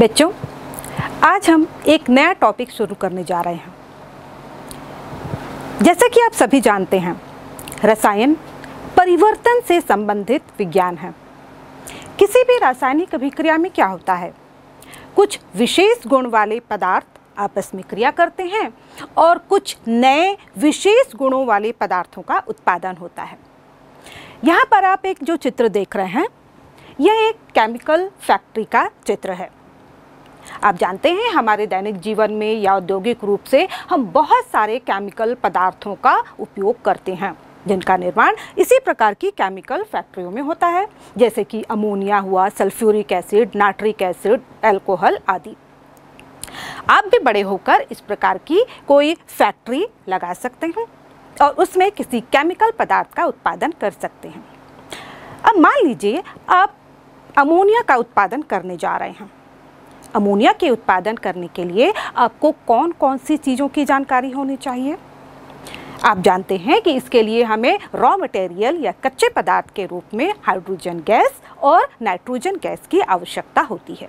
बच्चों आज हम एक नया टॉपिक शुरू करने जा रहे हैं जैसा कि आप सभी जानते हैं रसायन परिवर्तन से संबंधित विज्ञान है किसी भी रासायनिक अभिक्रिया में क्या होता है कुछ विशेष गुण वाले पदार्थ आपस में क्रिया करते हैं और कुछ नए विशेष गुणों वाले पदार्थों का उत्पादन होता है यहाँ पर आप एक जो चित्र देख रहे हैं यह एक केमिकल फैक्ट्री का चित्र है आप जानते हैं हमारे दैनिक जीवन में या औद्योगिक रूप से हम बहुत सारे केमिकल पदार्थों का उपयोग करते हैं जिनका निर्माण इसी प्रकार की केमिकल फैक्ट्रियों में होता है जैसे कि अमोनिया हुआ sulphuric acid nitric acid alcohol आदि आप भी बड़े होकर इस प्रकार की कोई फैक्ट्री लगा सकते हैं और उसमें किसी केमिकल पदार्थ का उत्पादन कर सकते हैं अब मान लीजिए आप अमोनिया का उत्पादन करने जा रहे हैं अमोनिया के उत्पादन करने के लिए आपको कौन कौन सी चीज़ों की जानकारी होनी चाहिए आप जानते हैं कि इसके लिए हमें रॉ मटेरियल या कच्चे पदार्थ के रूप में हाइड्रोजन गैस और नाइट्रोजन गैस की आवश्यकता होती है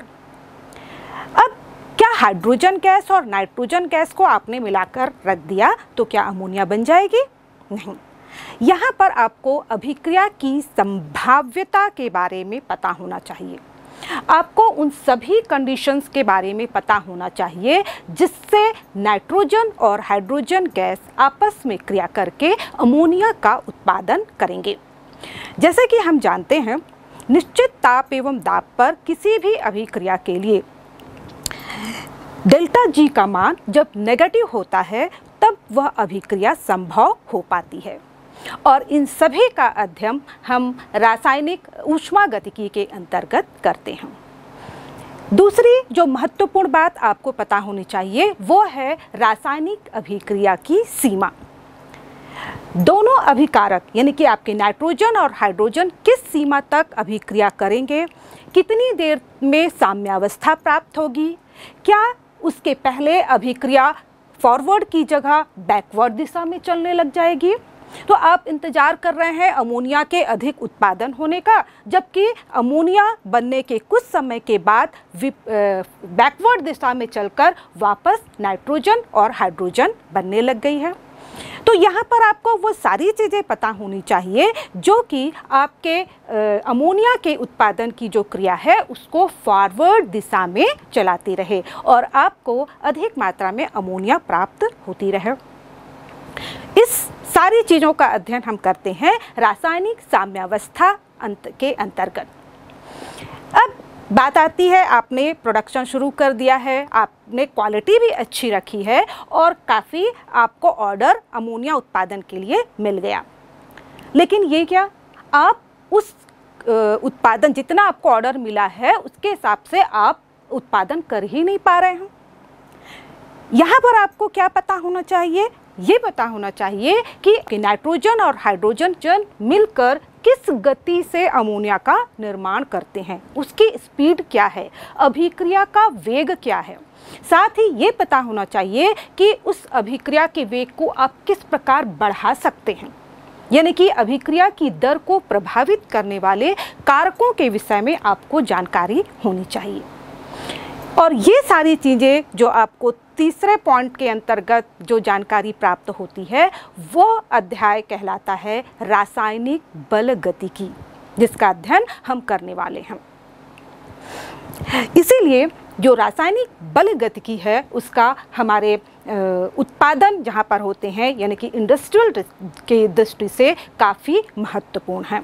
अब क्या हाइड्रोजन गैस और नाइट्रोजन गैस को आपने मिलाकर रख दिया तो क्या अमोनिया बन जाएगी नहीं यहाँ पर आपको अभिक्रिया की संभाव्यता के बारे में पता होना चाहिए आपको उन सभी कंडीशंस के बारे में पता होना चाहिए जिससे नाइट्रोजन और हाइड्रोजन गैस आपस में क्रिया करके अमोनिया का उत्पादन करेंगे जैसे कि हम जानते हैं निश्चित ताप एवं दाब पर किसी भी अभिक्रिया के लिए डेल्टा जी का मान जब नेगेटिव होता है तब वह अभिक्रिया संभव हो पाती है और इन सभी का अध्ययन हम रासायनिक गतिकी के अंतर्गत करते हैं दूसरी जो महत्वपूर्ण बात आपको पता होनी चाहिए वो है रासायनिक अभिक्रिया की सीमा दोनों अभिकारक यानी कि आपके नाइट्रोजन और हाइड्रोजन किस सीमा तक अभिक्रिया करेंगे कितनी देर में साम्यावस्था प्राप्त होगी क्या उसके पहले अभिक्रिया फॉरवर्ड की जगह बैकवर्ड दिशा में चलने लग जाएगी तो आप इंतज़ार कर रहे हैं अमोनिया के अधिक उत्पादन होने का जबकि अमोनिया बनने के कुछ समय के बाद बैकवर्ड दिशा में चलकर वापस नाइट्रोजन और हाइड्रोजन बनने लग गई है तो यहाँ पर आपको वो सारी चीज़ें पता होनी चाहिए जो कि आपके अमोनिया के उत्पादन की जो क्रिया है उसको फॉरवर्ड दिशा में चलाती रहे और आपको अधिक मात्रा में अमोनिया प्राप्त होती रहे इस सारी चीज़ों का अध्ययन हम करते हैं रासायनिक साम्यावस्था अंत के अंतर्गत अब बात आती है आपने प्रोडक्शन शुरू कर दिया है आपने क्वालिटी भी अच्छी रखी है और काफ़ी आपको ऑर्डर अमोनिया उत्पादन के लिए मिल गया लेकिन ये क्या आप उस उत्पादन जितना आपको ऑर्डर मिला है उसके हिसाब से आप उत्पादन कर ही नहीं पा रहे हैं यहाँ पर आपको क्या पता होना चाहिए ये पता होना चाहिए कि नाइट्रोजन और हाइड्रोजन जन मिलकर किस गति से अमोनिया का निर्माण करते हैं उसकी स्पीड क्या है अभिक्रिया का वेग क्या है साथ ही ये पता होना चाहिए कि उस अभिक्रिया के वेग को आप किस प्रकार बढ़ा सकते हैं यानी कि अभिक्रिया की दर को प्रभावित करने वाले कारकों के विषय में आपको जानकारी होनी चाहिए और ये सारी चीज़ें जो आपको तीसरे पॉइंट के अंतर्गत जो जानकारी प्राप्त होती है वो अध्याय कहलाता है रासायनिक बल गति की जिसका अध्ययन हम करने वाले हैं इसीलिए जो रासायनिक बल गतिकी है उसका हमारे उत्पादन जहाँ पर होते हैं यानी कि इंडस्ट्रियल के दृष्टि से काफ़ी महत्वपूर्ण है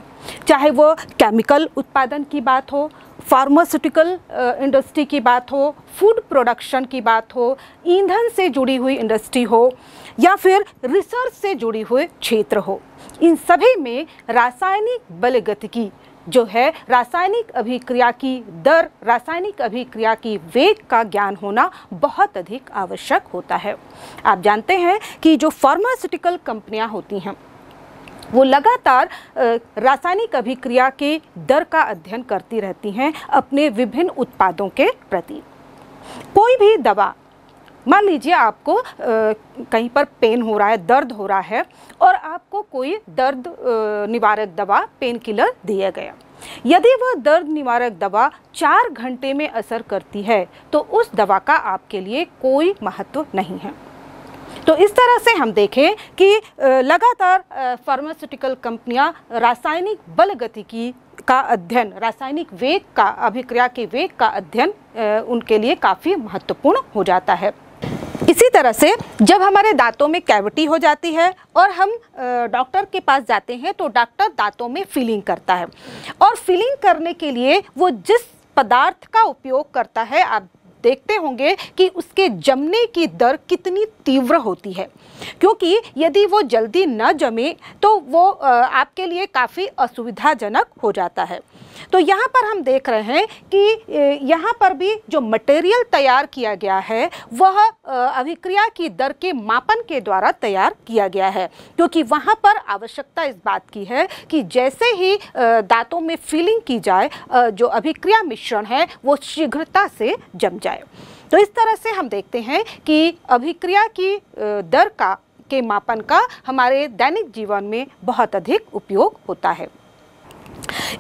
चाहे वो केमिकल उत्पादन की बात हो फार्मास्यूटिकल इंडस्ट्री की बात हो फूड प्रोडक्शन की बात हो ईंधन से जुड़ी हुई इंडस्ट्री हो या फिर रिसर्च से जुड़ी हुई क्षेत्र हो इन सभी में रासायनिक बल गतिकी जो है रासायनिक अभिक्रिया की दर रासायनिक अभिक्रिया की वेग का ज्ञान होना बहुत अधिक आवश्यक होता है आप जानते हैं कि जो फार्मास्यूटिकल कंपनियां होती हैं वो लगातार रासायनिक अभिक्रिया के दर का अध्ययन करती रहती हैं अपने विभिन्न उत्पादों के प्रति कोई भी दवा मान लीजिए आपको कहीं पर पेन हो रहा है दर्द हो रहा है और आपको कोई दर्द निवारक दवा पेन किलर दिया गया यदि वह दर्द निवारक दवा चार घंटे में असर करती है तो उस दवा का आपके लिए कोई महत्व नहीं है तो इस तरह से हम देखें कि लगातार फार्मास्यूटिकल कंपनियां रासायनिक बल गति की का अध्ययन रासायनिक वेग का अभिक्रिया के वेग का अध्ययन उनके लिए काफ़ी महत्वपूर्ण हो जाता है इसी तरह से जब हमारे दांतों में कैविटी हो जाती है और हम डॉक्टर के पास जाते हैं तो डॉक्टर दांतों में फिलिंग करता है और फिलिंग करने के लिए वो जिस पदार्थ का उपयोग करता है आप देखते होंगे कि उसके जमने की दर कितनी तीव्र होती है क्योंकि यदि वो जल्दी न जमे तो वो आपके लिए काफ़ी असुविधाजनक हो जाता है तो यहाँ पर हम देख रहे हैं कि यहाँ पर भी जो मटेरियल तैयार किया गया है वह अभिक्रिया की दर के मापन के द्वारा तैयार किया गया है क्योंकि वहाँ पर आवश्यकता इस बात की है कि जैसे ही दांतों में फीलिंग की जाए जो अभिक्रिया मिश्रण है वो शीघ्रता से जम जाए तो इस तरह से हम देखते हैं कि अभिक्रिया की दर का के मापन का हमारे दैनिक जीवन में बहुत अधिक उपयोग होता है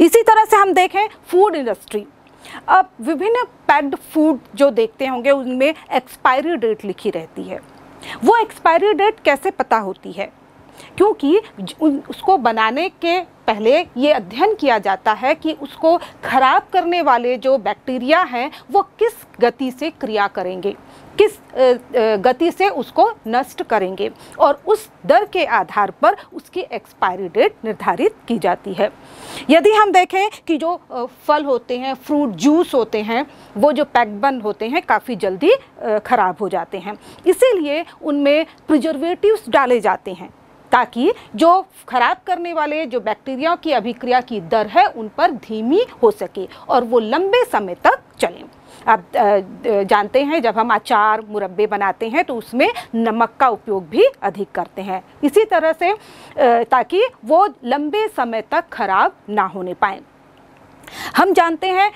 इसी तरह से हम देखें फूड इंडस्ट्री अब विभिन्न पैक्ड फूड जो देखते होंगे उनमें एक्सपायरी डेट लिखी रहती है वो एक्सपायरी डेट कैसे पता होती है क्योंकि उसको बनाने के पहले ये अध्ययन किया जाता है कि उसको खराब करने वाले जो बैक्टीरिया हैं वो किस गति से क्रिया करेंगे किस गति से उसको नष्ट करेंगे और उस दर के आधार पर उसकी एक्सपायरी डेट निर्धारित की जाती है यदि हम देखें कि जो फल होते हैं फ्रूट जूस होते हैं वो जो पैकबंद होते हैं काफ़ी जल्दी ख़राब हो जाते हैं इसीलिए उनमें प्रिजर्वेटिव्स डाले जाते हैं ताकि जो खराब करने वाले जो बैक्टीरिया की अभिक्रिया की दर है उन पर धीमी हो सके और वो लंबे समय तक चलें आप जानते हैं जब हम अचार मुरब्बे बनाते हैं तो उसमें नमक का उपयोग भी अधिक करते हैं इसी तरह से ताकि वो लंबे समय तक खराब ना होने पाए हम जानते हैं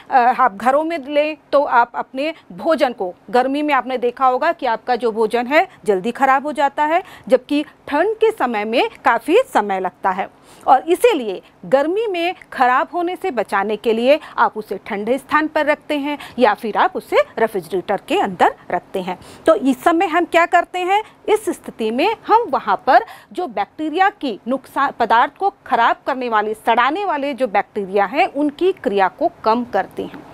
आप घरों में लें तो आप अपने भोजन को गर्मी में आपने देखा होगा कि आपका जो भोजन है जल्दी खराब हो जाता है जबकि ठंड के समय में काफ़ी समय लगता है और इसीलिए गर्मी में ख़राब होने से बचाने के लिए आप उसे ठंडे स्थान पर रखते हैं या फिर आप उसे रेफ्रिजरेटर के अंदर रखते हैं तो इस समय हम क्या करते हैं इस स्थिति में हम वहाँ पर जो बैक्टीरिया की नुकसान पदार्थ को खराब करने वाले सड़ाने वाले जो बैक्टीरिया हैं उनकी क्रिया को कम करते हैं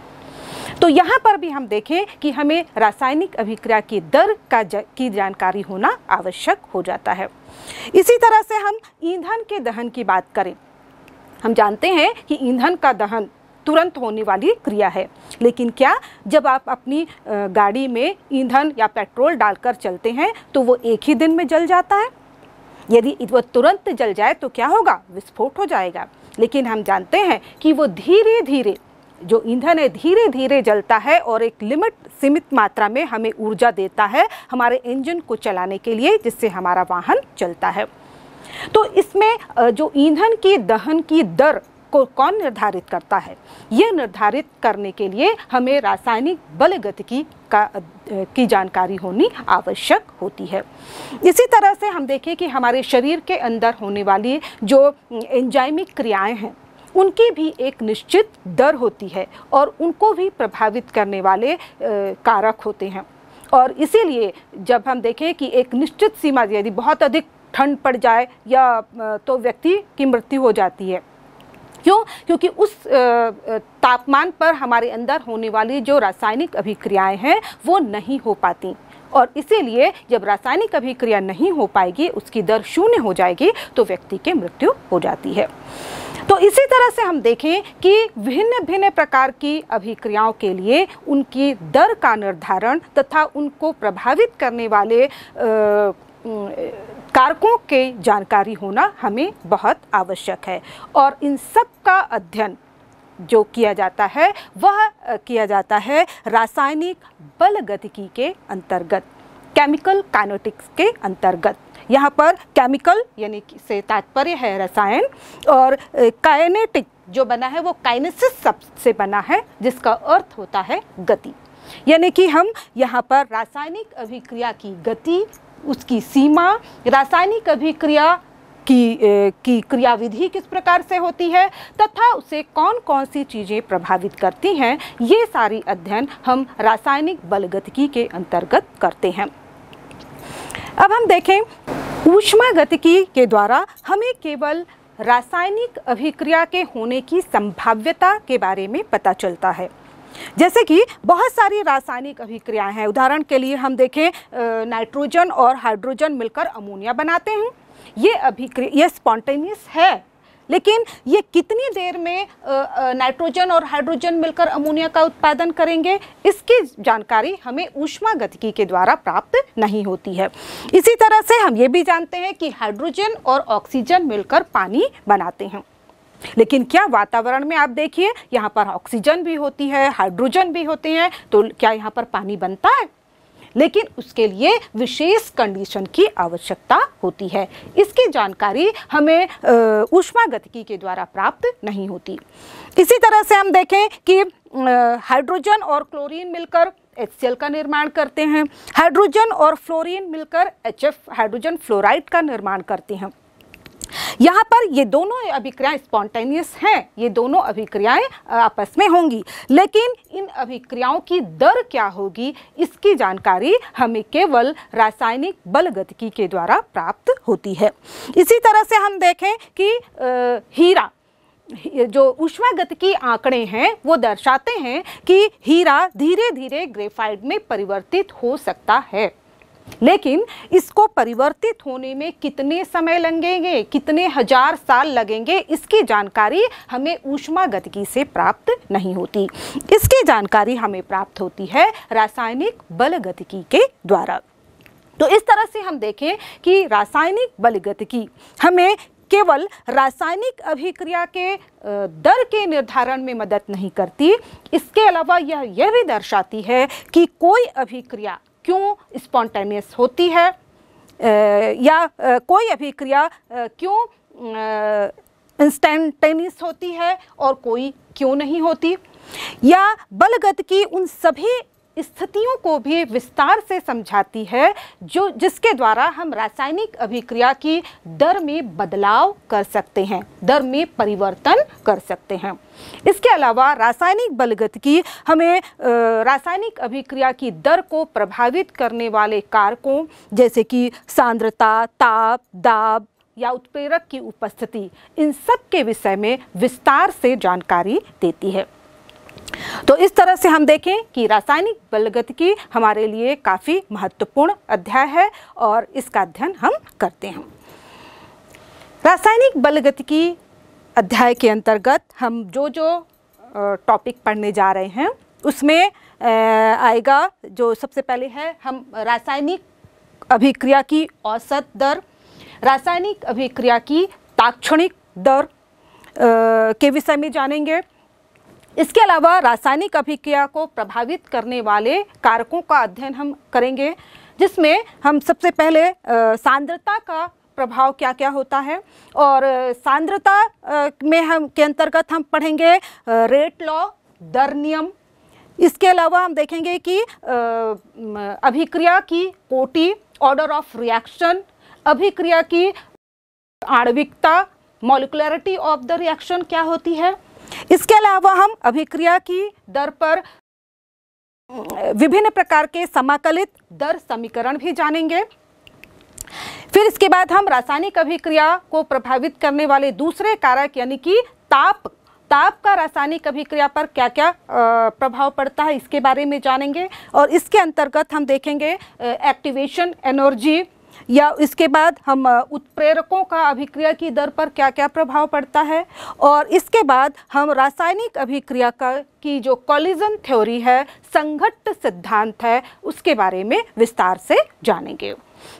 तो यहाँ पर भी हम देखें कि हमें रासायनिक अभिक्रिया की दर का की जानकारी होना आवश्यक हो जाता है इसी तरह से हम ईंधन के दहन की बात करें हम जानते हैं कि ईंधन का दहन तुरंत होने वाली क्रिया है लेकिन क्या जब आप अपनी गाड़ी में ईंधन या पेट्रोल डालकर चलते हैं तो वो एक ही दिन में जल जाता है यदि वो तुरंत जल जाए तो क्या होगा विस्फोट हो जाएगा लेकिन हम जानते हैं कि वो धीरे धीरे जो ईंधन है धीरे धीरे जलता है और एक लिमिट सीमित मात्रा में हमें ऊर्जा देता है हमारे इंजन को चलाने के लिए जिससे हमारा वाहन चलता है तो इसमें जो ईंधन की दहन की दर को कौन निर्धारित करता है ये निर्धारित करने के लिए हमें रासायनिक बल की का की जानकारी होनी आवश्यक होती है इसी तरह से हम देखें कि हमारे शरीर के अंदर होने वाली जो एंजाइमिक क्रियाएं हैं उनकी भी एक निश्चित दर होती है और उनको भी प्रभावित करने वाले कारक होते हैं और इसीलिए जब हम देखें कि एक निश्चित सीमा यदि बहुत अधिक ठंड पड़ जाए या तो व्यक्ति की मृत्यु हो जाती है क्यों क्योंकि उस तापमान पर हमारे अंदर होने वाली जो रासायनिक अभिक्रियाएं हैं वो नहीं हो पाती और इसीलिए जब रासायनिक अभिक्रिया नहीं हो पाएगी उसकी दर शून्य हो जाएगी तो व्यक्ति की मृत्यु हो जाती है तो इसी तरह से हम देखें कि भिन्न भिन्न प्रकार की अभिक्रियाओं के लिए उनकी दर का निर्धारण तथा उनको प्रभावित करने वाले कारकों के जानकारी होना हमें बहुत आवश्यक है और इन सब का अध्ययन जो किया जाता है वह किया जाता है रासायनिक बल गतिकी के अंतर्गत केमिकल काइनेटिक्स के अंतर्गत यहाँ पर केमिकल यानी से तात्पर्य है रसायन और काइनेटिक जो बना है वो काइनेसिस सब से बना है जिसका अर्थ होता है गति यानी कि हम यहाँ पर रासायनिक अभिक्रिया की गति उसकी सीमा रासायनिक अभिक्रिया की ए, की क्रियाविधि किस प्रकार से होती है तथा उसे कौन कौन सी चीज़ें प्रभावित करती हैं ये सारी अध्ययन हम रासायनिक बलगतिकी के अंतर्गत करते हैं अब हम देखें ऊष्मा गतिकी के द्वारा हमें केवल रासायनिक अभिक्रिया के होने की संभाव्यता के बारे में पता चलता है जैसे कि बहुत सारी रासायनिक अभिक्रियाएं हैं उदाहरण के लिए हम देखें नाइट्रोजन और हाइड्रोजन मिलकर अमोनिया बनाते हैं ये अभिक्रिया ये स्पॉन्टेनियस है लेकिन ये कितनी देर में नाइट्रोजन और हाइड्रोजन मिलकर अमोनिया का उत्पादन करेंगे इसकी जानकारी हमें ऊष्मा गतिकी के द्वारा प्राप्त नहीं होती है इसी तरह से हम ये भी जानते हैं कि हाइड्रोजन और ऑक्सीजन मिलकर पानी बनाते हैं लेकिन क्या वातावरण में आप देखिए यहाँ पर ऑक्सीजन भी होती है हाइड्रोजन भी होते हैं तो क्या यहाँ पर पानी बनता है लेकिन उसके लिए विशेष कंडीशन की आवश्यकता होती है इसकी जानकारी हमें गतिकी के द्वारा प्राप्त नहीं होती इसी तरह से हम देखें कि हाइड्रोजन और क्लोरीन मिलकर एच का निर्माण करते हैं हाइड्रोजन और फ्लोरीन मिलकर एच हाइड्रोजन फ्लोराइड का निर्माण करते हैं यहाँ पर ये दोनों अभिक्रियाएं स्पॉन्टेनियस हैं ये दोनों अभिक्रियाएं आपस में होंगी लेकिन इन अभिक्रियाओं की दर क्या होगी इसकी जानकारी हमें केवल रासायनिक बल गतिकी के द्वारा प्राप्त होती है इसी तरह से हम देखें कि आ, हीरा जो की आंकड़े हैं वो दर्शाते हैं कि हीरा धीरे धीरे ग्रेफाइड में परिवर्तित हो सकता है लेकिन इसको परिवर्तित होने में कितने समय लगेंगे कितने हजार साल लगेंगे इसकी जानकारी हमें ऊष्मा गतिकी से प्राप्त नहीं होती इसकी जानकारी हमें प्राप्त होती है रासायनिक बल गतिकी के द्वारा तो इस तरह से हम देखें कि रासायनिक बल गतिकी हमें केवल रासायनिक अभिक्रिया के दर के निर्धारण में मदद नहीं करती इसके अलावा यह यह भी दर्शाती है कि कोई अभिक्रिया क्यों स्पॉन्टेनियस होती है या कोई अभिक्रिया क्यों इंस्टेंटेनियस होती है और कोई क्यों नहीं होती या बलगत की उन सभी स्थितियों को भी विस्तार से समझाती है जो जिसके द्वारा हम रासायनिक अभिक्रिया की दर में बदलाव कर सकते हैं दर में परिवर्तन कर सकते हैं इसके अलावा रासायनिक की हमें रासायनिक अभिक्रिया की दर को प्रभावित करने वाले कारकों जैसे कि सांद्रता ताप दाब या उत्प्रेरक की उपस्थिति इन सब के विषय में विस्तार से जानकारी देती है तो इस तरह से हम देखें कि रासायनिक की हमारे लिए काफ़ी महत्वपूर्ण अध्याय है और इसका अध्ययन हम करते हैं रासायनिक की अध्याय के अंतर्गत हम जो जो टॉपिक पढ़ने जा रहे हैं उसमें आएगा जो सबसे पहले है हम रासायनिक अभिक्रिया की औसत दर रासायनिक अभिक्रिया की ताक्षणिक दर के विषय में जानेंगे इसके अलावा रासायनिक अभिक्रिया को प्रभावित करने वाले कारकों का अध्ययन हम करेंगे जिसमें हम सबसे पहले सांद्रता का प्रभाव क्या क्या होता है और सांद्रता में हम के अंतर्गत हम पढ़ेंगे रेट लॉ दर नियम इसके अलावा हम देखेंगे कि अभिक्रिया की कोटि ऑर्डर ऑफ रिएक्शन अभिक्रिया की आणविकता मोलिकुलरिटी ऑफ द रिएक्शन क्या होती है इसके अलावा हम अभिक्रिया की दर पर विभिन्न प्रकार के समाकलित दर समीकरण भी जानेंगे फिर इसके बाद हम रासायनिक अभिक्रिया को प्रभावित करने वाले दूसरे कारक यानी कि ताप ताप का रासायनिक अभिक्रिया पर क्या क्या प्रभाव पड़ता है इसके बारे में जानेंगे और इसके अंतर्गत हम देखेंगे एक्टिवेशन एनर्जी या इसके बाद हम उत्प्रेरकों का अभिक्रिया की दर पर क्या क्या प्रभाव पड़ता है और इसके बाद हम रासायनिक अभिक्रिया का की जो कॉलिजन थ्योरी है संघट्ट सिद्धांत है उसके बारे में विस्तार से जानेंगे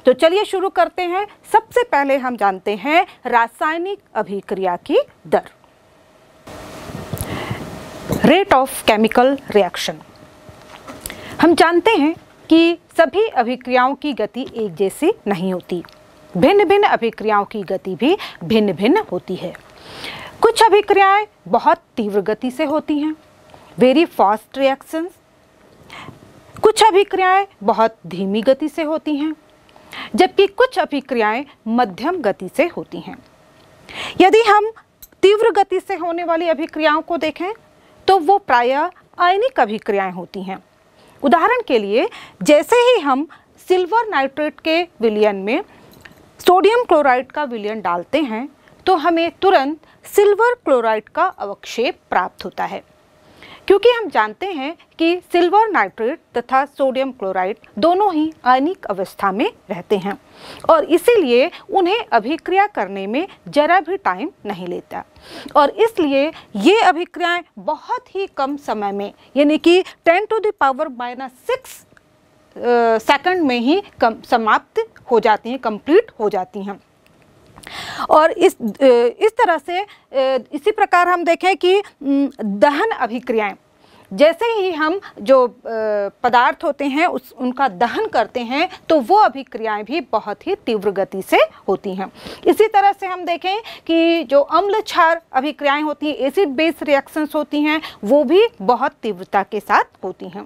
तो चलिए शुरू करते हैं सबसे पहले हम जानते हैं रासायनिक अभिक्रिया की दर रेट ऑफ केमिकल रिएक्शन हम जानते हैं कि सभी अभिक्रियाओं की गति एक जैसी नहीं होती भिन्न भिन्न अभिक्रियाओं की गति भी भिन्न भिन्न होती है कुछ अभिक्रियाएं बहुत तीव्र गति से होती हैं वेरी फास्ट रिएक्शंस कुछ अभिक्रियाएं बहुत धीमी गति से होती हैं जबकि कुछ अभिक्रियाएं मध्यम गति से होती हैं यदि हम तीव्र गति से होने वाली अभिक्रियाओं को देखें तो वो प्रायः आयनिक अभिक्रियाएं होती हैं उदाहरण के लिए जैसे ही हम सिल्वर नाइट्रेट के विलियन में सोडियम क्लोराइड का विलियन डालते हैं तो हमें तुरंत सिल्वर क्लोराइड का अवक्षेप प्राप्त होता है क्योंकि हम जानते हैं कि सिल्वर नाइट्रेट तथा सोडियम क्लोराइड दोनों ही आयनिक अवस्था में रहते हैं और इसीलिए उन्हें अभिक्रिया करने में जरा भी टाइम नहीं लेता और इसलिए ये अभिक्रियाएं बहुत ही कम समय में यानी कि 10 to the power minus six second में ही कम समाप्त हो जाती हैं कंप्लीट हो जाती हैं और इस इस तरह से इसी प्रकार हम देखें कि दहन अभिक्रियाएं जैसे ही हम जो पदार्थ होते हैं उस उनका दहन करते हैं तो वो अभिक्रियाएं भी बहुत ही तीव्र गति से होती हैं इसी तरह से हम देखें कि जो अम्ल क्षार अभिक्रियाएं होती हैं एसिड बेस रिएक्शंस होती हैं वो भी बहुत तीव्रता के साथ होती हैं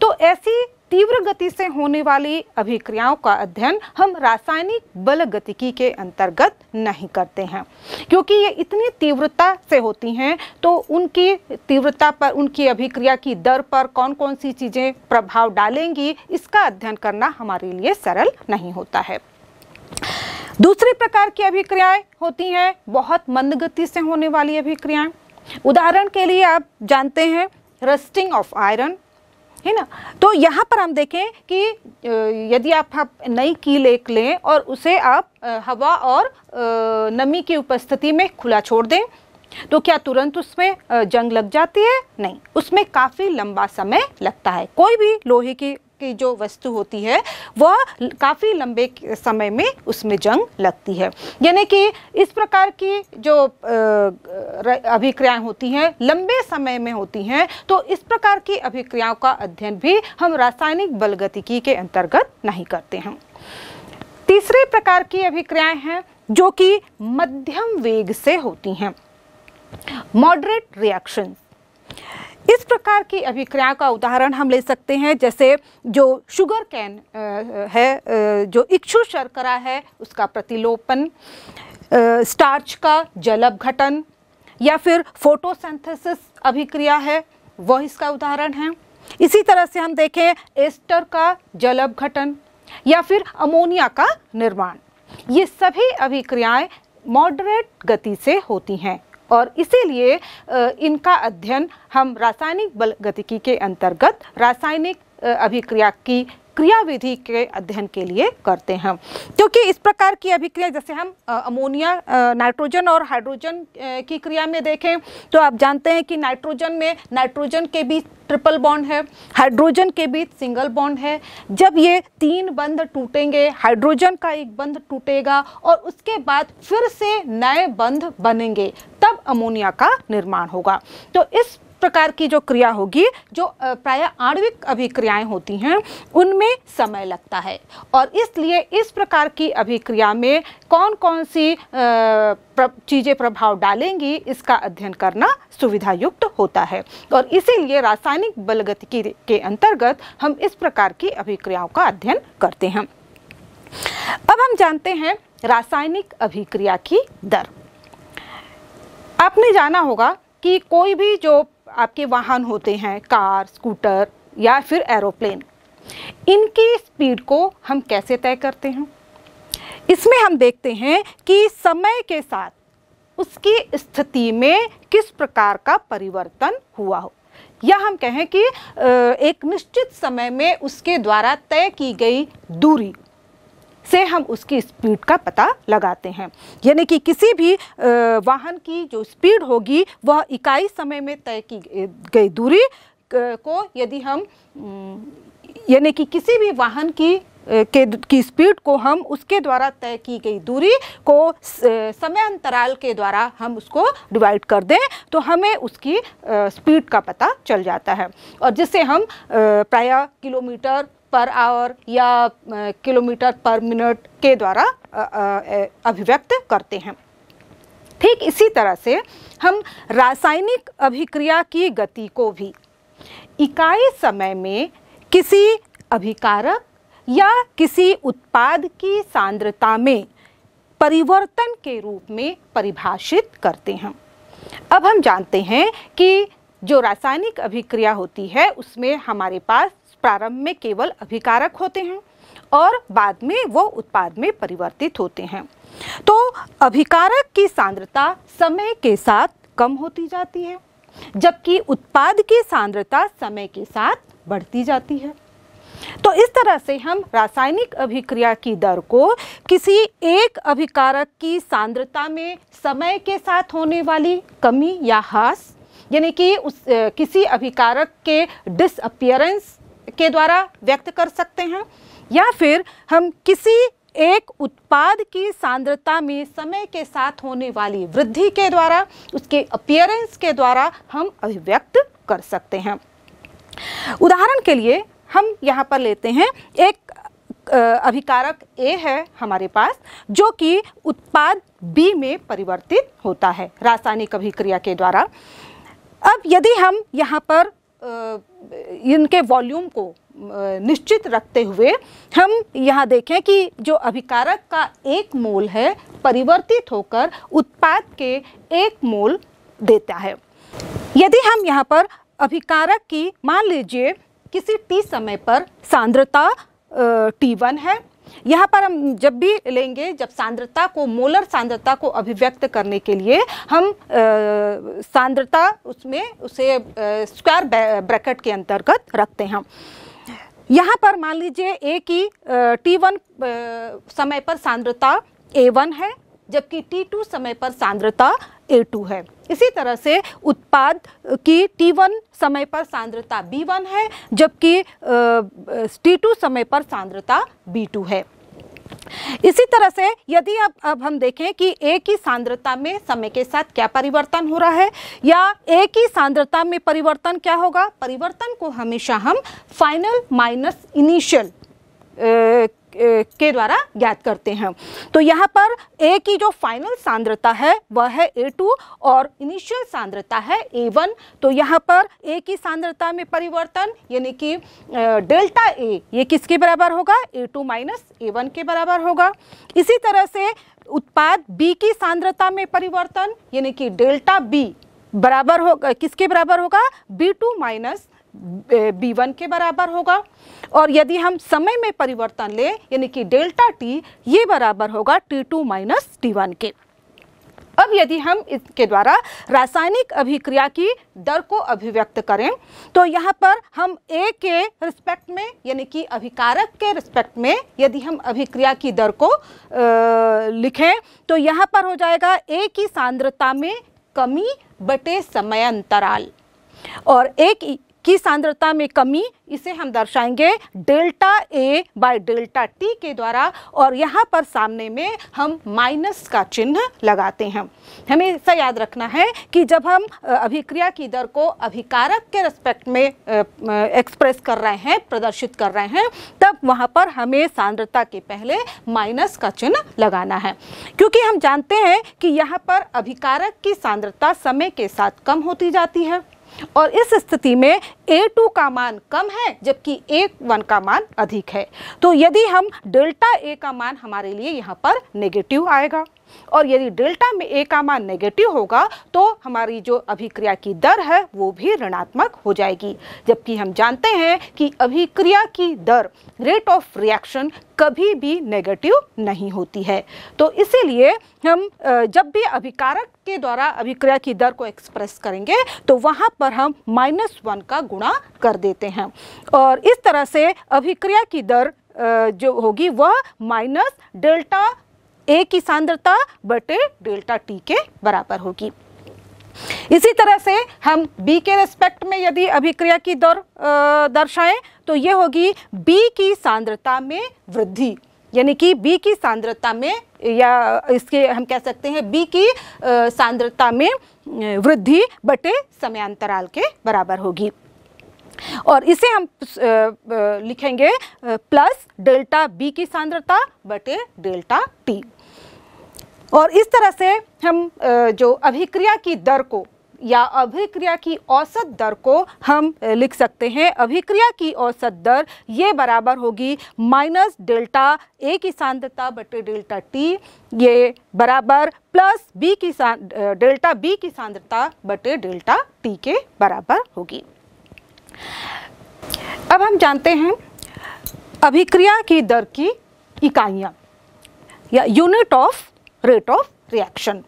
तो ऐसी तीव्र गति से होने वाली अभिक्रियाओं का अध्ययन हम रासायनिक बल गतिकी के अंतर्गत नहीं करते हैं क्योंकि ये इतनी तीव्रता से होती हैं तो उनकी तीव्रता पर उनकी अभिक्रिया की दर पर कौन कौन सी चीज़ें प्रभाव डालेंगी इसका अध्ययन करना हमारे लिए सरल नहीं होता है दूसरे प्रकार की अभिक्रियाएं होती हैं बहुत मंद गति से होने वाली अभिक्रियाएं उदाहरण के लिए आप जानते हैं रस्टिंग ऑफ आयरन है ना तो यहाँ पर हम देखें कि यदि आप नई कील एक लें और उसे आप हवा और नमी की उपस्थिति में खुला छोड़ दें तो क्या तुरंत उसमें जंग लग जाती है नहीं उसमें काफ़ी लंबा समय लगता है कोई भी लोहे की की जो वस्तु होती है वह काफ़ी लंबे समय में उसमें जंग लगती है यानी कि इस प्रकार की जो अभिक्रियाएं होती हैं लंबे समय में होती हैं तो इस प्रकार की अभिक्रियाओं का अध्ययन भी हम रासायनिक बलगतिकी के अंतर्गत नहीं करते हैं तीसरे प्रकार की अभिक्रियाएं हैं जो कि मध्यम वेग से होती हैं मॉडरेट रिएक्शन इस प्रकार की अभिक्रिया का उदाहरण हम ले सकते हैं जैसे जो शुगर कैन है जो इक्षु शर्करा है उसका प्रतिलोपन स्टार्च का जल अपघटन या फिर फोटोसेंथेसिस अभिक्रिया है वह इसका उदाहरण है इसी तरह से हम देखें एस्टर का जल अपघटन या फिर अमोनिया का निर्माण ये सभी अभिक्रियाएं मॉडरेट गति से होती हैं और इसीलिए इनका अध्ययन हम रासायनिक बल गतिकी के अंतर्गत रासायनिक अभिक्रिया की क्रियाविधि के अध्ययन के लिए करते हैं क्योंकि इस प्रकार की अभिक्रिया जैसे हम अमोनिया नाइट्रोजन और हाइड्रोजन की क्रिया में देखें तो आप जानते हैं कि नाइट्रोजन में नाइट्रोजन के बीच ट्रिपल बॉन्ड है हाइड्रोजन के बीच सिंगल बॉन्ड है जब ये तीन बंध टूटेंगे हाइड्रोजन का एक बंध टूटेगा और उसके बाद फिर से नए बंध बनेंगे तब अमोनिया का निर्माण होगा तो इस प्रकार की जो क्रिया होगी जो प्राय आणविक अभिक्रियाएं होती हैं उनमें समय लगता है और इसलिए इस प्रकार की अभिक्रिया में कौन कौन सी चीज़ें प्रभाव डालेंगी इसका अध्ययन करना सुविधायुक्त होता है और इसीलिए रासायनिक गति के अंतर्गत हम इस प्रकार की अभिक्रियाओं का अध्ययन करते हैं अब हम जानते हैं रासायनिक अभिक्रिया की दर आपने जाना होगा कि कोई भी जो आपके वाहन होते हैं कार स्कूटर या फिर एरोप्लेन इनकी स्पीड को हम कैसे तय करते हैं इसमें हम देखते हैं कि समय के साथ उसकी स्थिति में किस प्रकार का परिवर्तन हुआ हो या हम कहें कि एक निश्चित समय में उसके द्वारा तय की गई दूरी से हम उसकी स्पीड का पता लगाते हैं यानी कि किसी भी वाहन की जो स्पीड होगी वह इकाई समय में तय की गई दूरी को यदि हम यानी कि किसी भी वाहन की के की स्पीड को हम उसके द्वारा तय की गई दूरी को समय अंतराल के द्वारा हम उसको डिवाइड कर दें तो हमें उसकी स्पीड का पता चल जाता है और जिससे हम प्रायः किलोमीटर पर आवर या किलोमीटर पर मिनट के द्वारा अभिव्यक्त करते हैं ठीक इसी तरह से हम रासायनिक अभिक्रिया की गति को भी इकाई समय में किसी अभिकारक या किसी उत्पाद की सांद्रता में परिवर्तन के रूप में परिभाषित करते हैं अब हम जानते हैं कि जो रासायनिक अभिक्रिया होती है उसमें हमारे पास प्रारंभ में केवल अभिकारक होते हैं और बाद में वो उत्पाद में परिवर्तित होते हैं तो अभिकारक की सांद्रता समय के साथ कम होती जाती है जबकि उत्पाद की सांद्रता समय के साथ बढ़ती जाती है तो इस तरह से हम रासायनिक अभिक्रिया की दर को किसी एक अभिकारक की सांद्रता में समय के साथ होने वाली कमी या हास यानी कि उस किसी अभिकारक के डिसअपियरेंस के द्वारा व्यक्त कर सकते हैं या फिर हम किसी एक उत्पाद की सांद्रता में समय के साथ होने वाली वृद्धि के द्वारा उसके अपियरेंस के द्वारा हम अभिव्यक्त कर सकते हैं उदाहरण के लिए हम यहाँ पर लेते हैं एक अभिकारक ए है हमारे पास जो कि उत्पाद बी में परिवर्तित होता है रासायनिक अभिक्रिया के द्वारा अब यदि हम यहाँ पर इनके वॉल्यूम को निश्चित रखते हुए हम यहाँ देखें कि जो अभिकारक का एक मोल है परिवर्तित होकर उत्पाद के एक मोल देता है यदि हम यहाँ पर अभिकारक की मान लीजिए किसी टी समय पर सांद्रता टी वन है यहाँ पर हम जब भी लेंगे जब सांद्रता को मोलर सांद्रता को अभिव्यक्त करने के लिए हम सांद्रता उसमें उसे स्क्वायर ब्रैकेट के अंतर्गत रखते हैं यहाँ पर मान लीजिए ए की टी वन समय पर सांद्रता ए वन है जबकि T2 समय पर सांद्रता A2 है इसी तरह से उत्पाद की T1 समय पर सांद्रता B1 है जबकि T2 समय पर सांद्रता B2 है इसी तरह से यदि अब अब हम देखें कि ए की सांद्रता में समय के साथ क्या परिवर्तन हो रहा है या ए की सांद्रता में परिवर्तन क्या होगा परिवर्तन को हमेशा हम फाइनल माइनस इनिशियल के द्वारा ज्ञात करते हैं तो यहाँ पर ए की जो फाइनल सांद्रता है वह है ए टू और इनिशियल सांद्रता है ए वन तो यहाँ पर ए की सांद्रता में परिवर्तन यानी कि डेल्टा ए ये किसके बराबर होगा A two minus A one के बराबर होगा इसी तरह से उत्पाद बी की सांद्रता में परिवर्तन यानी कि डेल्टा बी बराबर होगा किसके बराबर होगा B two minus B one के बराबर होगा और यदि हम समय में परिवर्तन लें यानी कि डेल्टा टी ये बराबर होगा T two minus T one के अब यदि हम इसके द्वारा रासायनिक अभिक्रिया की दर को अभिव्यक्त करें तो यहाँ पर हम ए के रिस्पेक्ट में यानी कि अभिकारक के रिस्पेक्ट में यदि हम अभिक्रिया की दर को आ, लिखें तो यहाँ पर हो जाएगा ए की सांद्रता में कमी बटे समय अंतराल और एक की सांद्रता में कमी इसे हम दर्शाएंगे delta A by delta T के द्वारा और यहाँ पर सामने में हम माइनस का चिन्ह लगाते हैं हमेशा याद रखना है कि जब हम अभिक्रिया की दर को अभिकारक के रिस्पेक्ट में एक्सप्रेस कर रहे हैं प्रदर्शित कर रहे हैं तब वहाँ पर हमें सांद्रता के पहले माइनस का चिन्ह लगाना है क्योंकि हम जानते हैं कि यहाँ पर अभिकारक की सांद्रता समय के साथ कम होती जाती है और इस स्थिति में ए टू का मान कम है जबकि ए वन का मान अधिक है तो यदि हम डेल्टा ए का मान हमारे लिए यहाँ पर नेगेटिव आएगा और यदि डेल्टा में ए का मान नेगेटिव होगा तो हमारी जो अभिक्रिया की दर है वो भी ऋणात्मक हो जाएगी जबकि हम जानते हैं कि अभिक्रिया की दर रेट ऑफ रिएक्शन कभी भी नेगेटिव नहीं होती है तो इसीलिए हम जब भी अभिकारक के द्वारा अभिक्रिया की दर को एक्सप्रेस करेंगे तो वहाँ पर हम माइनस वन का गुणा कर देते हैं और इस तरह से अभिक्रिया की दर जो होगी वह माइनस डेल्टा ए की सांद्रता बटे डेल्टा टी के बराबर होगी इसी तरह से हम बी के रेस्पेक्ट में यदि अभिक्रिया की दर दर्शाएं तो ये होगी बी की सांद्रता में वृद्धि यानी कि बी की सांद्रता में या इसके हम कह सकते हैं बी की सांद्रता में वृद्धि बटे समयांतराल के बराबर होगी और इसे हम लिखेंगे प्लस डेल्टा बी की सांद्रता बटे डेल्टा टी और इस तरह से हम जो अभिक्रिया की दर को या अभिक्रिया की औसत दर को हम लिख सकते हैं अभिक्रिया की औसत दर ये बराबर होगी माइनस डेल्टा ए की सांद्रता बटे डेल्टा टी ये बराबर प्लस बी की डेल्टा बी की सांद्रता बटे डेल्टा टी के बराबर होगी अब हम जानते हैं अभिक्रिया की दर की इकाइयाँ या unit of rate of reaction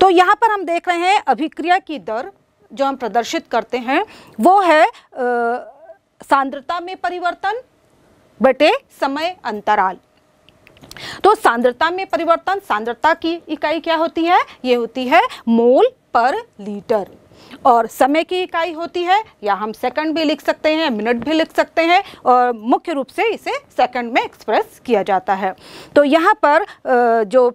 तो यहाँ पर हम देख रहे हैं अभिक्रिया की दर जो हम प्रदर्शित करते हैं वो है सांद्रता में परिवर्तन बटे समय अंतराल तो सांद्रता में परिवर्तन सांद्रता की इकाई क्या होती है ये होती है मोल पर लीटर और समय की इकाई होती है या हम सेकंड भी लिख सकते हैं मिनट भी लिख सकते हैं और मुख्य रूप से इसे सेकंड में एक्सप्रेस किया जाता है तो यहाँ पर जो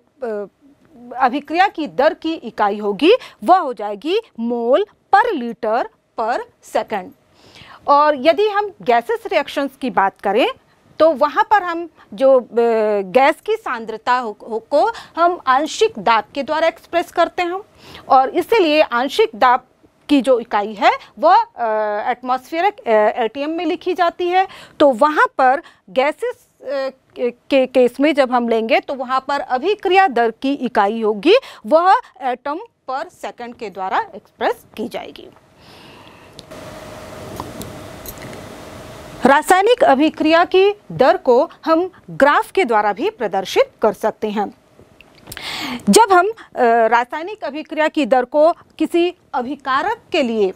अभिक्रिया की दर की इकाई होगी वह हो जाएगी मोल पर लीटर पर सेकंड और यदि हम गैसेस रिएक्शंस की बात करें तो वहाँ पर हम जो गैस की सांद्रता को हम आंशिक दाब के द्वारा एक्सप्रेस करते हैं और इसीलिए आंशिक दाब की जो इकाई है वह एटमॉस्फेरिक एटीएम में लिखी जाती है तो वहाँ पर गैसेस के केस में जब हम लेंगे तो वहाँ पर अभिक्रिया दर की इकाई होगी वह एटम पर सेकंड के द्वारा एक्सप्रेस की जाएगी रासायनिक अभिक्रिया की दर को हम ग्राफ के द्वारा भी प्रदर्शित कर सकते हैं जब हम रासायनिक अभिक्रिया की दर को किसी अभिकारक के लिए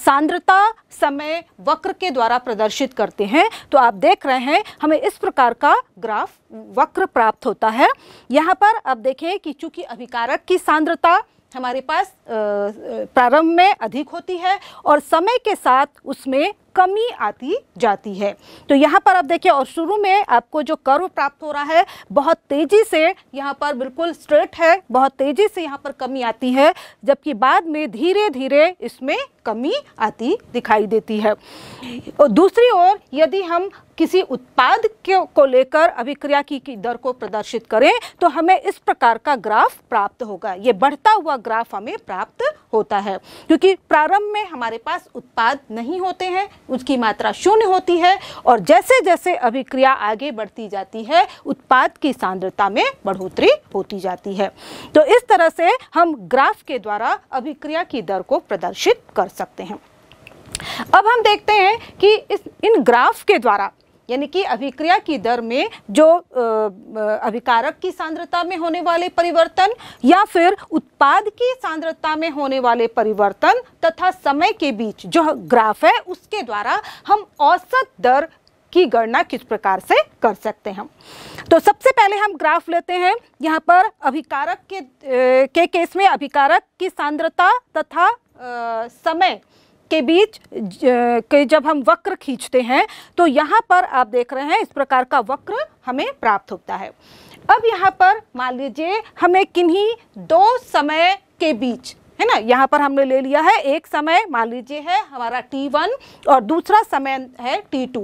सांद्रता समय वक्र के द्वारा प्रदर्शित करते हैं तो आप देख रहे हैं हमें इस प्रकार का ग्राफ वक्र प्राप्त होता है यहाँ पर आप देखें कि चूंकि अभिकारक की सांद्रता हमारे पास प्रारंभ में अधिक होती है और समय के साथ उसमें कमी आती जाती है तो यहाँ पर आप देखिए और शुरू में आपको जो कर्व प्राप्त हो रहा है बहुत तेज़ी से यहाँ पर बिल्कुल स्ट्रेट है बहुत तेज़ी से यहाँ पर कमी आती है जबकि बाद में धीरे धीरे इसमें कमी आती दिखाई देती है और दूसरी ओर यदि हम किसी उत्पाद के को लेकर अभिक्रिया की, की दर को प्रदर्शित करें तो हमें इस प्रकार का ग्राफ प्राप्त होगा ये बढ़ता हुआ ग्राफ हमें प्राप्त होता है क्योंकि प्रारंभ में हमारे पास उत्पाद नहीं होते हैं उसकी मात्रा शून्य होती है और जैसे जैसे अभिक्रिया आगे बढ़ती जाती है उत्पाद की सांद्रता में बढ़ोतरी होती जाती है तो इस तरह से हम ग्राफ के द्वारा अभिक्रिया की दर को प्रदर्शित कर सकते हैं अब हम देखते हैं कि इस इन ग्राफ के द्वारा यानी कि अभिक्रिया की दर में जो अभिकारक की सांद्रता में होने वाले परिवर्तन या फिर उत्पाद की सांद्रता में होने वाले परिवर्तन तथा समय के बीच जो ग्राफ है उसके द्वारा हम औसत दर की गणना किस प्रकार से कर सकते हैं तो सबसे पहले हम ग्राफ लेते हैं यहाँ पर अभिकारक के के केस में अभिकारक की सांद्रता तथा समय के बीच के जब हम वक्र खींचते हैं तो यहाँ पर आप देख रहे हैं इस प्रकार का वक्र हमें प्राप्त होता है अब यहाँ पर मान लीजिए हमें किन्हीं दो समय के बीच है ना यहाँ पर हमने ले लिया है एक समय मान लीजिए है हमारा टी वन और दूसरा समय है टी टू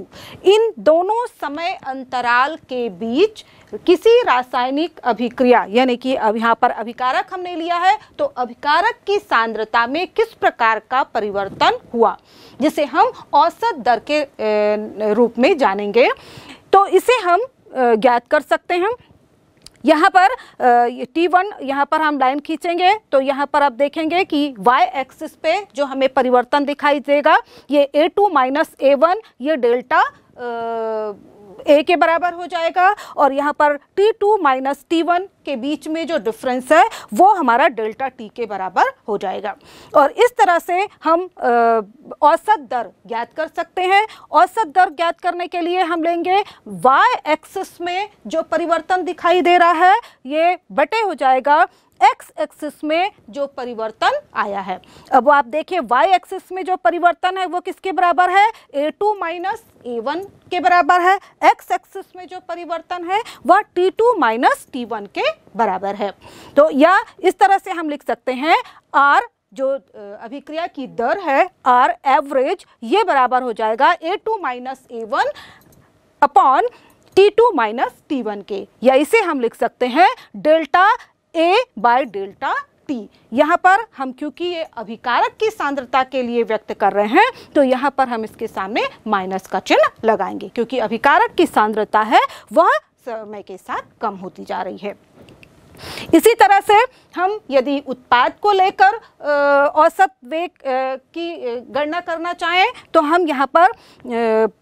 इन दोनों समय अंतराल के बीच किसी रासायनिक अभिक्रिया यानी कि अब यहाँ पर अभिकारक हमने लिया है तो अभिकारक की सांद्रता में किस प्रकार का परिवर्तन हुआ जिसे हम औसत दर के रूप में जानेंगे तो इसे हम ज्ञात कर सकते हैं यहाँ पर टी वन यहाँ पर हम लाइन खींचेंगे तो यहाँ पर आप देखेंगे कि वाई एक्सिस पे जो हमें परिवर्तन दिखाई देगा ये A two minus A one ये डेल्टा ए के बराबर हो जाएगा और यहाँ पर T two minus T one के बीच में जो डिफरेंस है वो हमारा डेल्टा टी के बराबर हो जाएगा और इस तरह से हम औसत दर ज्ञात कर सकते हैं औसत दर ज्ञात करने के लिए हम लेंगे वाई एक्सिस में जो परिवर्तन दिखाई दे रहा है ये बटे हो जाएगा एक्स एक्सिस में जो परिवर्तन आया है अब आप देखिए वाई एक्सिस में जो परिवर्तन है वो किसके बराबर है A two minus A one के बराबर है एक्स एक्सिस में जो परिवर्तन है वह T two minus T one के बराबर है तो या इस तरह से हम लिख सकते हैं आर जो अभिक्रिया की दर है आर एवरेज ये बराबर हो जाएगा A two minus A one upon T two minus T one के या इसे हम लिख सकते हैं delta A by delta T यहाँ पर हम क्योंकि ये अभिकारक की सांद्रता के लिए व्यक्त कर रहे हैं तो यहाँ पर हम इसके सामने माइनस का चिन्ह लगाएंगे क्योंकि अभिकारक की सांद्रता है वह समय के साथ कम होती जा रही है इसी तरह से हम यदि उत्पाद को लेकर औसत वेग की गणना करना चाहें तो हम यहाँ पर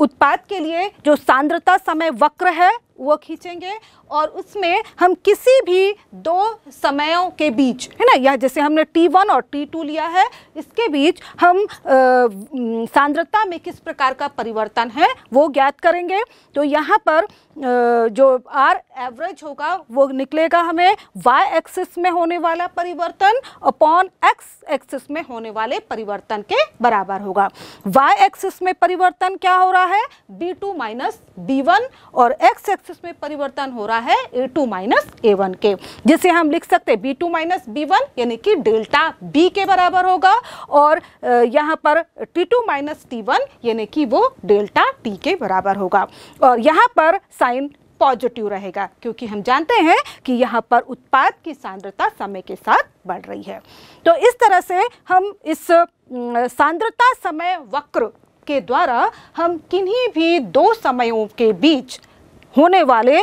उत्पाद के लिए जो सांद्रता समय वक्र है वो खींचेंगे और उसमें हम किसी भी दो समयों के बीच है ना या जैसे हमने T1 और T2 लिया है इसके बीच हम सांद्रता में किस प्रकार का परिवर्तन है वो ज्ञात करेंगे तो यहाँ पर जो R एवरेज होगा वो निकलेगा हमें Y एक्सिस में होने वाला परिवर्तन अपॉन X एक्सिस में होने वाले परिवर्तन के बराबर होगा Y एक्सिस में परिवर्तन क्या हो रहा है बी टू माइनस और एक्स एक्सिस में परिवर्तन हो रहा है होता है A two minus A one के जिसे हम लिख सकते हैं B two minus B one यानी कि डेल्टा बी के बराबर होगा और यहाँ पर T two minus T one यानी कि वो डेल्टा टी के बराबर होगा और यहाँ पर साइन पॉजिटिव रहेगा क्योंकि हम जानते हैं कि यहाँ पर उत्पाद की सांद्रता समय के साथ बढ़ रही है तो इस तरह से हम इस सांद्रता समय वक्र के द्वारा हम किन्हीं भी दो समयों के बीच होने वाले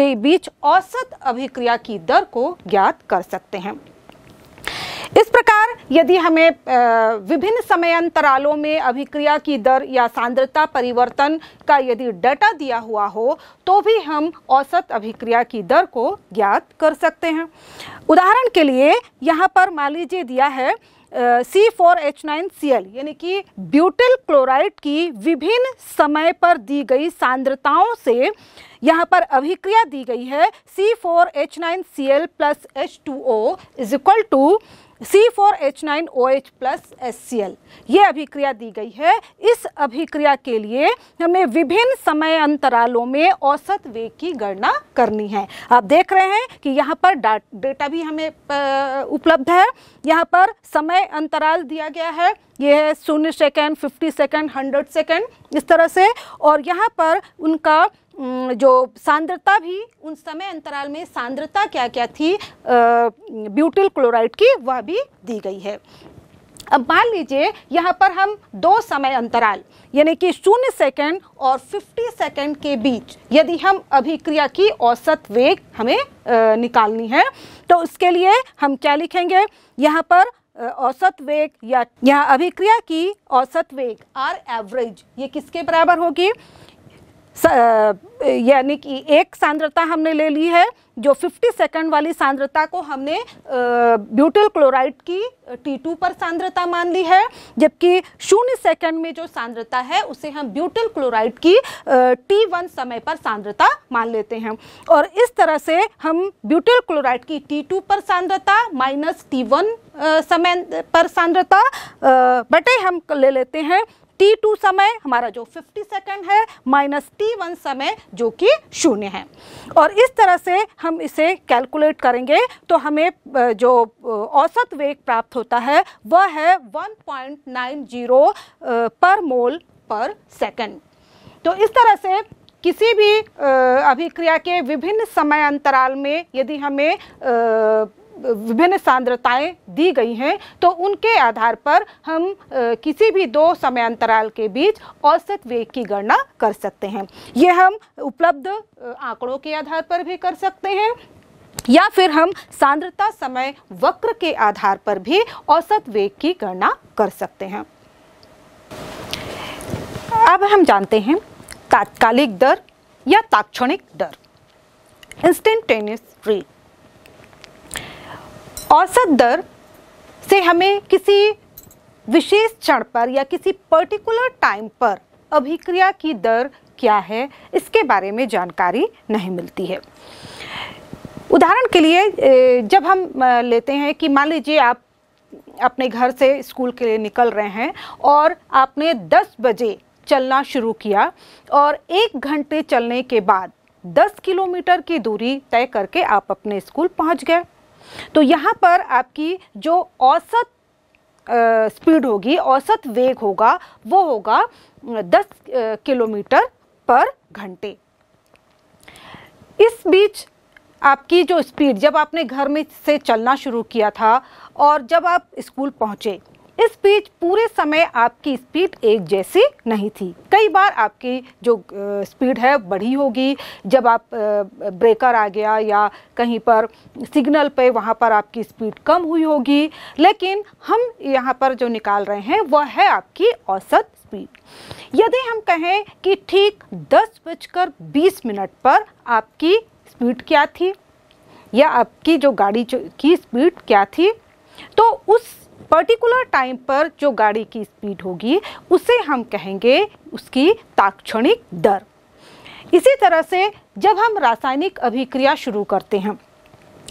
के बीच औसत अभिक्रिया की दर को ज्ञात कर सकते हैं इस प्रकार यदि हमें विभिन्न समय अंतरालों में अभिक्रिया की दर या सांद्रता परिवर्तन का यदि डाटा दिया हुआ हो तो भी हम औसत अभिक्रिया की दर को ज्ञात कर सकते हैं उदाहरण के लिए यहाँ पर मान लीजिए दिया है C four H nine C L यानी कि ब्यूटिल क्लोराइड की विभिन्न समय पर दी गई सांद्रताओं से यहाँ पर अभिक्रिया दी गई है C four H nine C L plus H two O is equal to C four H nine O H plus S C L ये अभिक्रिया दी गई है इस अभिक्रिया के लिए हमें विभिन्न समय अंतरालों में औसत वेग की गणना करनी है आप देख रहे हैं कि यहाँ पर डेटा भी हमें उपलब्ध है यहाँ पर समय अंतराल दिया गया है ये है शून्य second fifty second hundred second इस तरह से और यहाँ पर उनका जो सांद्रता भी उन समय अंतराल में सांद्रता क्या क्या थी ब्यूटिल क्लोराइड की वह भी दी गई है अब मान लीजिए यहाँ पर हम दो समय अंतराल यानी कि शून्य सेकंड और 50 सेकंड के बीच यदि हम अभिक्रिया की औसत वेग हमें निकालनी है तो उसके लिए हम क्या लिखेंगे यहाँ पर औसत वेग या यहाँ अभिक्रिया की औसत वेग आर एवरेज ये किसके बराबर होगी यानी कि एक सांद्रता हमने ले ली है जो 50 सेकंड वाली सांद्रता को हमने ब्यूटिल क्लोराइड की T2 पर सांद्रता मान ली है जबकि शून्य सेकंड में जो सांद्रता है उसे हम ब्यूटिल क्लोराइड की T1 समय पर सांद्रता मान लेते हैं और इस तरह से हम ब्यूटिल क्लोराइड की T2 पर सांद्रता माइनस T1 समय पर सांद्रता बटे हम ले लेते हैं टी टू समय हमारा जो 50 सेकंड है माइनस टी वन समय जो कि शून्य है और इस तरह से हम इसे कैलकुलेट करेंगे तो हमें जो औसत वेग प्राप्त होता है वह है 1.90 पर मोल पर सेकंड तो इस तरह से किसी भी अभिक्रिया के विभिन्न समय अंतराल में यदि हमें विभिन्न सांद्रताएं दी गई हैं तो उनके आधार पर हम किसी भी दो समय अंतराल के बीच औसत वेग की गणना कर सकते हैं ये हम उपलब्ध आंकड़ों के आधार पर भी कर सकते हैं या फिर हम सांद्रता समय वक्र के आधार पर भी औसत वेग की गणना कर सकते हैं अब हम जानते हैं तात्कालिक दर या ताक्षणिक दर इंस्टेंटेनियस रेट औसत दर से हमें किसी विशेष क्षण पर या किसी पर्टिकुलर टाइम पर अभिक्रिया की दर क्या है इसके बारे में जानकारी नहीं मिलती है उदाहरण के लिए जब हम लेते हैं कि मान लीजिए आप अपने घर से स्कूल के लिए निकल रहे हैं और आपने 10 बजे चलना शुरू किया और एक घंटे चलने के बाद 10 किलोमीटर की दूरी तय करके आप अपने स्कूल पहुंच गए तो यहाँ पर आपकी जो औसत स्पीड होगी औसत वेग होगा वो होगा 10 किलोमीटर पर घंटे इस बीच आपकी जो स्पीड जब आपने घर में से चलना शुरू किया था और जब आप स्कूल पहुँचे इस बीच पूरे समय आपकी स्पीड एक जैसी नहीं थी कई बार आपकी जो स्पीड है बढ़ी होगी जब आप ब्रेकर आ गया या कहीं पर सिग्नल पे वहाँ पर आपकी स्पीड कम हुई होगी लेकिन हम यहाँ पर जो निकाल रहे हैं वह है आपकी औसत स्पीड यदि हम कहें कि ठीक दस बजकर बीस मिनट पर आपकी स्पीड क्या थी या आपकी जो गाड़ी की स्पीड क्या थी तो उस पर्टिकुलर टाइम पर जो गाड़ी की स्पीड होगी उसे हम कहेंगे उसकी ताक्षणिक दर इसी तरह से जब हम रासायनिक अभिक्रिया शुरू करते हैं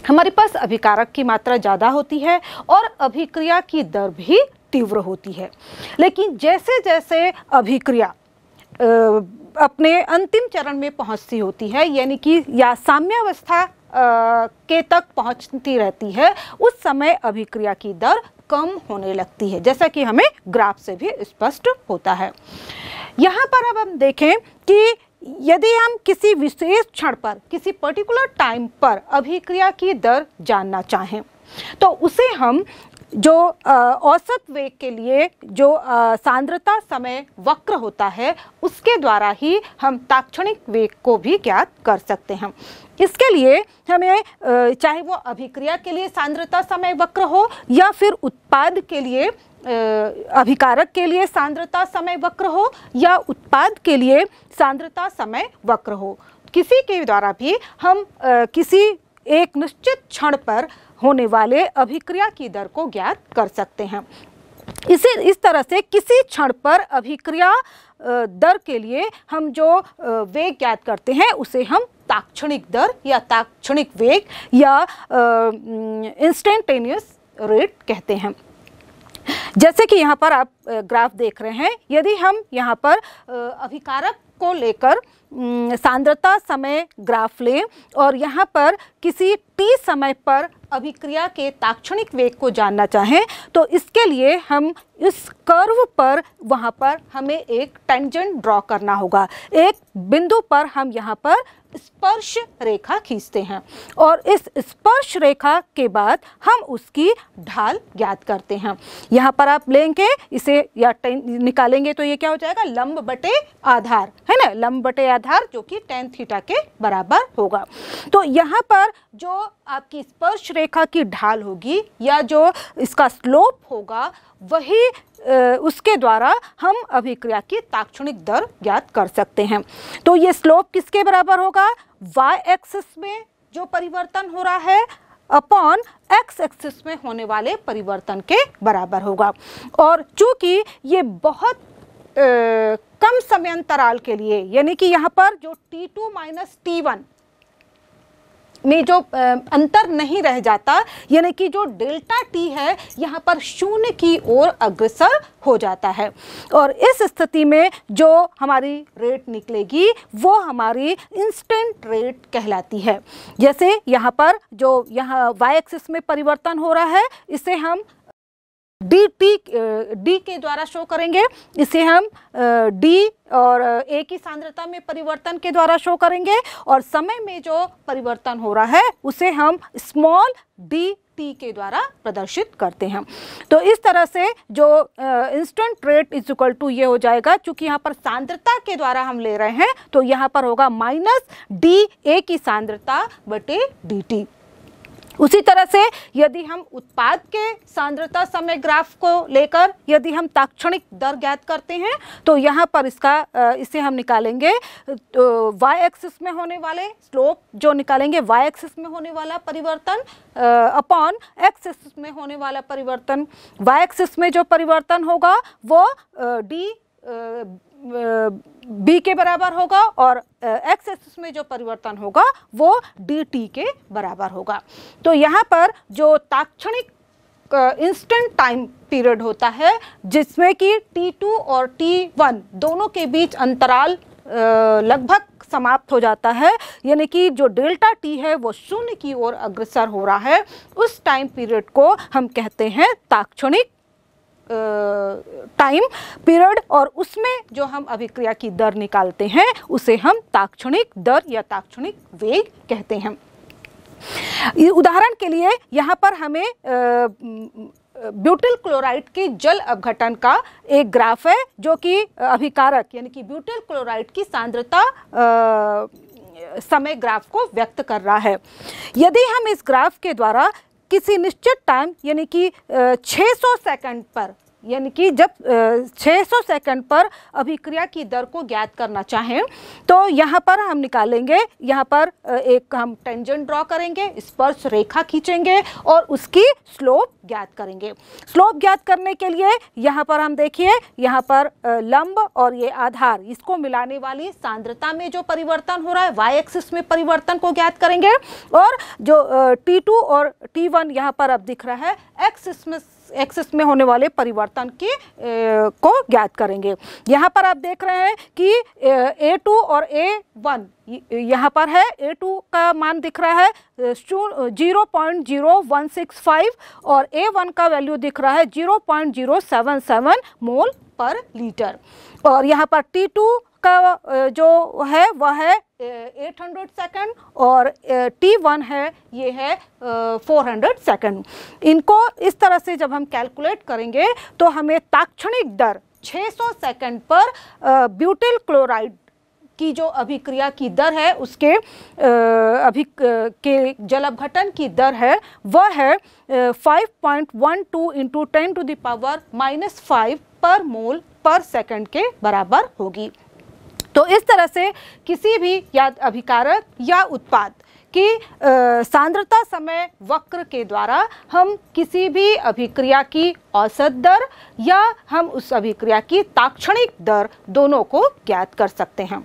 हमारे पास अभिकारक की मात्रा ज़्यादा होती है और अभिक्रिया की दर भी तीव्र होती है लेकिन जैसे जैसे अभिक्रिया अपने अंतिम चरण में पहुंचती होती है यानी कि या साम्यावस्था के तक पहुंचती रहती है उस समय अभिक्रिया की दर कम होने लगती है जैसा कि हमें ग्राफ से भी स्पष्ट होता है यहाँ पर अब हम देखें कि यदि हम किसी विशेष क्षण पर किसी पर्टिकुलर टाइम पर अभिक्रिया की दर जानना चाहें तो उसे हम जो औसत वेग के लिए जो सांद्रता समय वक्र होता है उसके द्वारा ही हम ताक्षणिक वेग को भी ज्ञात कर सकते हैं इसके लिए हमें चाहे वो अभिक्रिया के लिए सांद्रता समय वक्र हो या फिर उत्पाद के लिए अभिकारक के लिए सांद्रता समय वक्र हो या उत्पाद के लिए सांद्रता समय वक्र हो किसी के द्वारा भी हम किसी एक निश्चित क्षण पर होने वाले अभिक्रिया की दर को ज्ञात कर सकते हैं इसे इस तरह से किसी क्षण पर अभिक्रिया दर के लिए हम जो वेग ज्ञात करते हैं उसे हम ताक्षणिक दर या ताक्षणिक वेग या इंस्टेंटेनियस रेट कहते हैं जैसे कि यहाँ पर आप ग्राफ देख रहे हैं यदि हम यहाँ पर अभिकारक को लेकर सांद्रता समय ग्राफ लें और यहाँ पर किसी टी समय पर अभिक्रिया के ताक्षणिक वेग को जानना चाहें तो इसके लिए हम इस कर्व पर वहाँ पर हमें एक टेंजेंट ड्रॉ करना होगा एक बिंदु पर हम यहाँ पर स्पर्श रेखा खींचते हैं और इस स्पर्श रेखा के बाद हम उसकी ढाल ज्ञात करते हैं यहाँ पर आप लेंगे इसे या निकालेंगे तो ये क्या हो जाएगा लंब बटे आधार है ना लंब बटे आधार जो कि टेन थीटा के बराबर होगा तो यहाँ पर जो आपकी स्पर्श रेखा की ढाल होगी या जो इसका स्लोप होगा वही उसके द्वारा हम अभिक्रिया की ताक्षणिक दर ज्ञात कर सकते हैं तो ये स्लोप किसके बराबर होगा वाई एक्सिस में जो परिवर्तन हो रहा है अपॉन एक्स एक्सिस में होने वाले परिवर्तन के बराबर होगा और चूंकि ये बहुत ए, कम समय अंतराल के लिए यानी कि यहाँ पर जो t2 to minus T one में जो अंतर नहीं रह जाता यानी कि जो डेल्टा टी है यहाँ पर शून्य की ओर अग्रसर हो जाता है और इस स्थिति में जो हमारी रेट निकलेगी वो हमारी इंस्टेंट रेट कहलाती है जैसे यहाँ पर जो यहाँ वाई एक्सिस में परिवर्तन हो रहा है इसे हम डी टी डी के द्वारा शो करेंगे इसे हम डी और ए की सांद्रता में परिवर्तन के द्वारा शो करेंगे और समय में जो परिवर्तन हो रहा है उसे हम स्मॉल डी टी के द्वारा प्रदर्शित करते हैं तो इस तरह से जो instant rate is equal to ये हो जाएगा क्योंकि यहाँ पर सांद्रता के द्वारा हम ले रहे हैं तो यहाँ पर होगा माइनस डी ए की सांद्रता बटे डी टी उसी तरह से यदि हम उत्पाद के सांद्रता समय ग्राफ को लेकर यदि हम ताक्षणिक दर ज्ञात करते हैं तो यहाँ पर इसका इसे हम निकालेंगे तो वाई एक्सिस में होने वाले स्लोप जो निकालेंगे वाई एक्सिस में होने वाला परिवर्तन अपॉन एक्सिस में होने वाला परिवर्तन वाई एक्सिस में जो परिवर्तन होगा वो डी बी के बराबर होगा और एक्स एक्सिस में जो परिवर्तन होगा वो डी टी के बराबर होगा तो यहाँ पर जो ताक्षणिक इंस्टेंट टाइम पीरियड होता है जिसमें कि T2 और T1 दोनों के बीच अंतराल लगभग समाप्त हो जाता है यानी कि जो डेल्टा टी है वो शून्य की ओर अग्रसर हो रहा है उस टाइम पीरियड को हम कहते हैं ताक्षणिक टाइम पीरियड और उसमें जो हम अभिक्रिया की दर निकालते हैं उसे हम ताक्षणिक दर या ताक्षणिक वेग कहते हैं उदाहरण के लिए यहाँ पर हमें ब्यूटिल क्लोराइड के जल अपघटन का एक ग्राफ है जो कि अभिकारक यानी कि ब्यूटिल क्लोराइड की सांद्रता समय ग्राफ को व्यक्त कर रहा है यदि हम इस ग्राफ के द्वारा किसी निश्चित टाइम यानी कि 600 सेकंड पर यानी कि जब 600 सेकंड पर अभिक्रिया की दर को ज्ञात करना चाहें तो यहाँ पर हम निकालेंगे यहाँ पर एक हम टेंजेंट ड्रॉ करेंगे स्पर्श रेखा खींचेंगे और उसकी स्लोप ज्ञात करेंगे स्लोप ज्ञात करने के लिए यहाँ पर हम देखिए यहाँ पर लंब और ये आधार इसको मिलाने वाली सांद्रता में जो परिवर्तन हो रहा है वाई एक्सिस में परिवर्तन को ज्ञात करेंगे और जो टी टू और टी वन यहाँ पर अब दिख रहा है एक्सिस में एक्सेस में होने वाले परिवर्तन की ए, को ज्ञात करेंगे यहाँ पर आप देख रहे हैं कि ए टू और ए वन यहाँ पर है ए टू का मान दिख रहा है zero point zero one six five और ए वन का वैल्यू दिख रहा है zero point zero seven seven mole पर लीटर और यहाँ पर टी टू का जो है वह है 800 सेकेंड और टी वन है ये है 400 सेकेंड इनको इस तरह से जब हम कैलकुलेट करेंगे तो हमें ताक्षणिक दर 600 सेकेंड पर ब्यूटिल क्लोराइड की जो अभिक्रिया की दर है उसके अभी के जल अपघटन की दर है वह है 5.12 point one two into ten to the power minus five पर मोल पर सेकेंड के बराबर होगी तो इस तरह से किसी भी या अभिकारक या उत्पाद कि सांद्रता समय वक्र के द्वारा हम किसी भी अभिक्रिया की औसत दर या हम उस अभिक्रिया की ताक्षणिक दर दोनों को ज्ञात कर सकते हैं